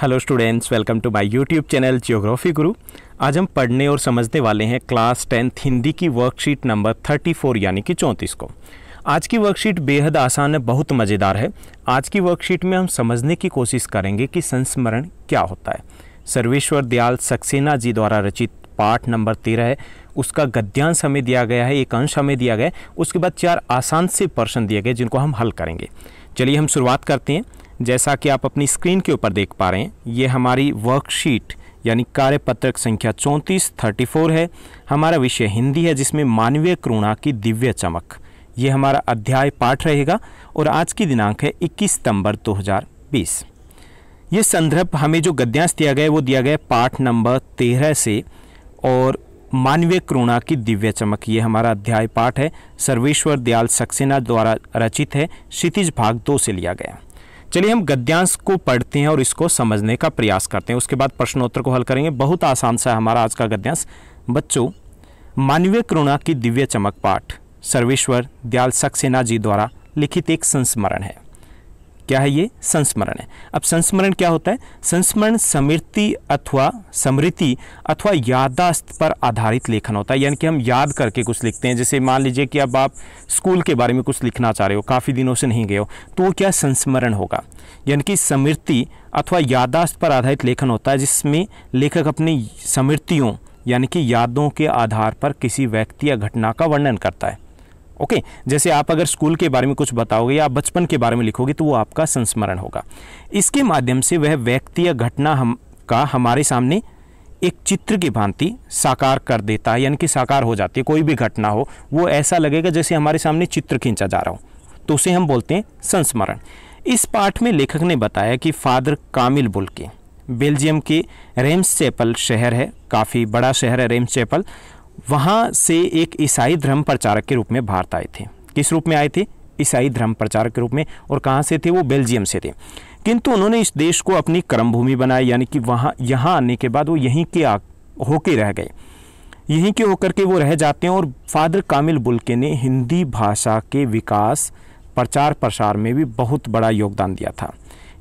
hello students welcome to my YouTube channel geography Guru आज हम पढ़ने और समझने वाले हैं क्लास टेंथ हिंदी की वर्कशीट नंबर 34 यानी कि चौंतीस को आज की वर्कशीट बेहद आसान है बहुत मज़ेदार है आज की वर्कशीट में हम समझने की कोशिश करेंगे कि संस्मरण क्या होता है सर्वेश्वर दयाल सक्सेना जी द्वारा रचित पाठ नंबर तेरह है उसका गद्यांश हमें दिया गया है एक अंश हमें दिया गया है उसके बाद चार आसान से प्रश्न दिए गए जिनको हम हल करेंगे चलिए हम शुरुआत करते हैं जैसा कि आप अपनी स्क्रीन के ऊपर देख पा रहे हैं ये हमारी वर्कशीट यानी कार्यपत्रक संख्या चौंतीस थर्टी फोर है हमारा विषय हिंदी है जिसमें मानवीय करुणा की दिव्य चमक ये हमारा अध्याय पाठ रहेगा और आज की दिनांक है 21 सितंबर 2020 ये संदर्भ हमें जो गद्यांश दिया गया वो दिया गया पाठ नंबर तेरह से और मानवीय करुणा की दिव्य चमक ये हमारा अध्याय पाठ है सर्वेश्वर दयाल सक्सेना द्वारा रचित है क्षितिज भाग दो से लिया गया चलिए हम गद्यांश को पढ़ते हैं और इसको समझने का प्रयास करते हैं उसके बाद प्रश्नोत्तर को हल करेंगे बहुत आसान सा हमारा आज का गद्यांश बच्चों मानवीय करुणा की दिव्य चमक पाठ सर्वेश्वर दयाल सक्सेना जी द्वारा लिखित एक संस्मरण है क्या है ये संस्मरण है अब संस्मरण क्या होता है संस्मरण समृति अथवा समृति अथवा यादाश्त पर आधारित लेखन होता है यानी कि हम याद करके कुछ लिखते हैं जैसे मान लीजिए कि अब आप स्कूल के बारे में कुछ लिखना चाह रहे हो काफ़ी दिनों से नहीं गए हो तो क्या संस्मरण होगा यानी कि समृति अथवा यादाश्त पर आधारित लेखन होता है जिसमें लेखक अपनी समृतियों यानी कि यादों के आधार पर किसी व्यक्ति या घटना का वर्णन करता है ओके okay, जैसे आप अगर स्कूल के बारे में कुछ बताओगे या बचपन के बारे में लिखोगे तो वो आपका संस्मरण होगा इसके माध्यम से वह व्यक्ति या घटना हम का हमारे सामने एक चित्र की भांति साकार कर देता है यानी कि साकार हो जाती है कोई भी घटना हो वो ऐसा लगेगा जैसे हमारे सामने चित्र खींचा जा रहा हो तो उसे हम बोलते हैं संस्मरण इस पाठ में लेखक ने बताया कि फादर कामिल बुल बेल्जियम के रेम्स चैपल शहर है काफ़ी बड़ा शहर है रेम्स चैपल वहाँ से एक ईसाई धर्म प्रचारक के रूप में भारत आए थे किस रूप में आए थे ईसाई धर्म प्रचारक के रूप में और कहाँ से थे वो बेल्जियम से थे किंतु उन्होंने इस देश को अपनी कर्म भूमि बनाई यानी कि वहाँ यहाँ आने के बाद वो यहीं के आ होके रह गए यहीं के होकर के वो रह जाते हैं और फादर कामिल बुल्के ने हिंदी भाषा के विकास प्रचार प्रसार में भी बहुत बड़ा योगदान दिया था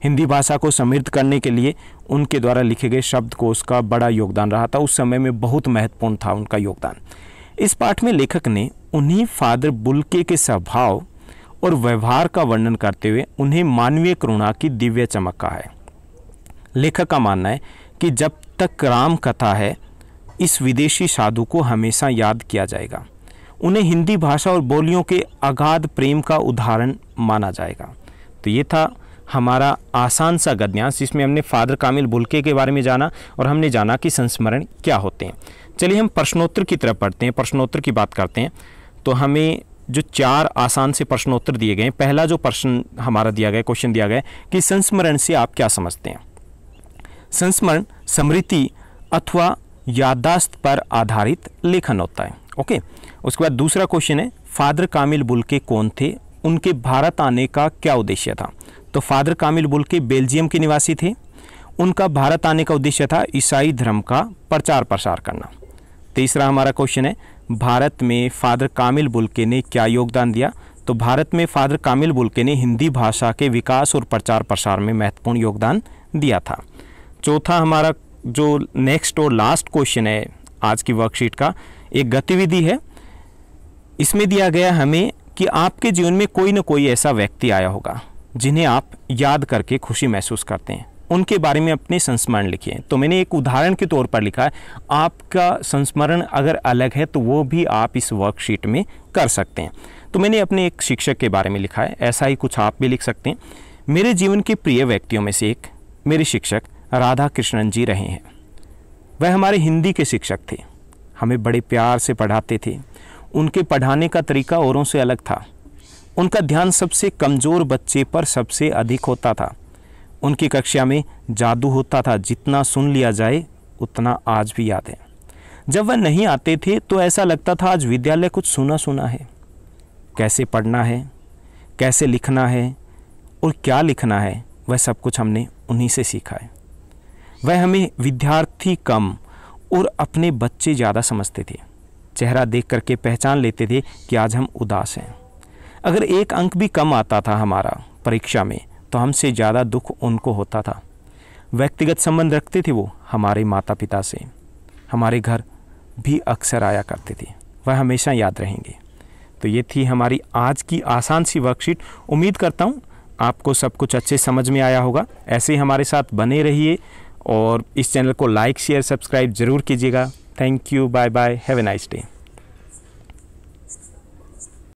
हिंदी भाषा को समृद्ध करने के लिए उनके द्वारा लिखे गए शब्दकोश का बड़ा योगदान रहा था उस समय में बहुत महत्वपूर्ण था उनका योगदान इस पाठ में लेखक ने उन्हीं फादर बुल्के के स्वभाव और व्यवहार का वर्णन करते हुए उन्हें मानवीय करुणा की दिव्य चमक कहा है लेखक का मानना है कि जब तक राम कथा है इस विदेशी साधु को हमेशा याद किया जाएगा उन्हें हिंदी भाषा और बोलियों के अगाध प्रेम का उदाहरण माना जाएगा तो ये था हमारा आसान सा गद्यांश जिसमें हमने फादर कामिल बुलके के बारे में जाना और हमने जाना कि संस्मरण क्या होते हैं चलिए हम प्रश्नोत्तर की तरफ पढ़ते हैं प्रश्नोत्तर की बात करते हैं तो हमें जो चार आसान से प्रश्नोत्तर दिए गए पहला जो प्रश्न हमारा दिया गया क्वेश्चन दिया गया कि संस्मरण से आप क्या समझते हैं संस्मरण स्मृति अथवा यादाश्त पर आधारित लेखन होता है ओके उसके बाद दूसरा क्वेश्चन है फादर कामिल बुलके कौन थे उनके भारत आने का क्या उद्देश्य था तो फादर कामिल बुल्के बेल्जियम के निवासी थे उनका भारत आने का उद्देश्य था ईसाई धर्म का प्रचार प्रसार करना तीसरा तो हमारा क्वेश्चन है भारत में फादर कामिल बुल्के ने क्या योगदान दिया तो भारत में फादर कामिल बुल्के ने हिंदी भाषा के विकास और प्रचार प्रसार में महत्वपूर्ण योगदान दिया था चौथा हमारा जो नेक्स्ट और लास्ट क्वेश्चन है आज की वर्कशीट का एक गतिविधि है इसमें दिया गया हमें कि आपके जीवन में कोई ना कोई ऐसा व्यक्ति आया होगा जिन्हें आप याद करके खुशी महसूस करते हैं उनके बारे में अपने संस्मरण लिखिए तो मैंने एक उदाहरण के तौर पर लिखा है आपका संस्मरण अगर अलग है तो वो भी आप इस वर्कशीट में कर सकते हैं तो मैंने अपने एक शिक्षक के बारे में लिखा है ऐसा ही कुछ आप भी लिख सकते हैं मेरे जीवन के प्रिय व्यक्तियों में से एक मेरे शिक्षक राधा कृष्णन जी रहे हैं वह हमारे हिंदी के शिक्षक थे हमें बड़े प्यार से पढ़ाते थे उनके पढ़ाने का तरीका औरों से अलग था उनका ध्यान सबसे कमज़ोर बच्चे पर सबसे अधिक होता था उनकी कक्षा में जादू होता था जितना सुन लिया जाए उतना आज भी याद है जब वह नहीं आते थे तो ऐसा लगता था आज विद्यालय कुछ सुना सुना है कैसे पढ़ना है कैसे लिखना है और क्या लिखना है वह सब कुछ हमने उन्हीं से सीखा है वह हमें विद्यार्थी कम और अपने बच्चे ज़्यादा समझते थे चेहरा देख करके पहचान लेते थे कि आज हम उदास हैं अगर एक अंक भी कम आता था हमारा परीक्षा में तो हमसे ज़्यादा दुख उनको होता था व्यक्तिगत संबंध रखते थे वो हमारे माता पिता से हमारे घर भी अक्सर आया करते थे वह हमेशा याद रहेंगे तो ये थी हमारी आज की आसान सी वर्कशीट उम्मीद करता हूँ आपको सब कुछ अच्छे समझ में आया होगा ऐसे ही हमारे साथ बने रहिए और इस चैनल को लाइक शेयर सब्सक्राइब ज़रूर कीजिएगा thank you bye bye have a nice day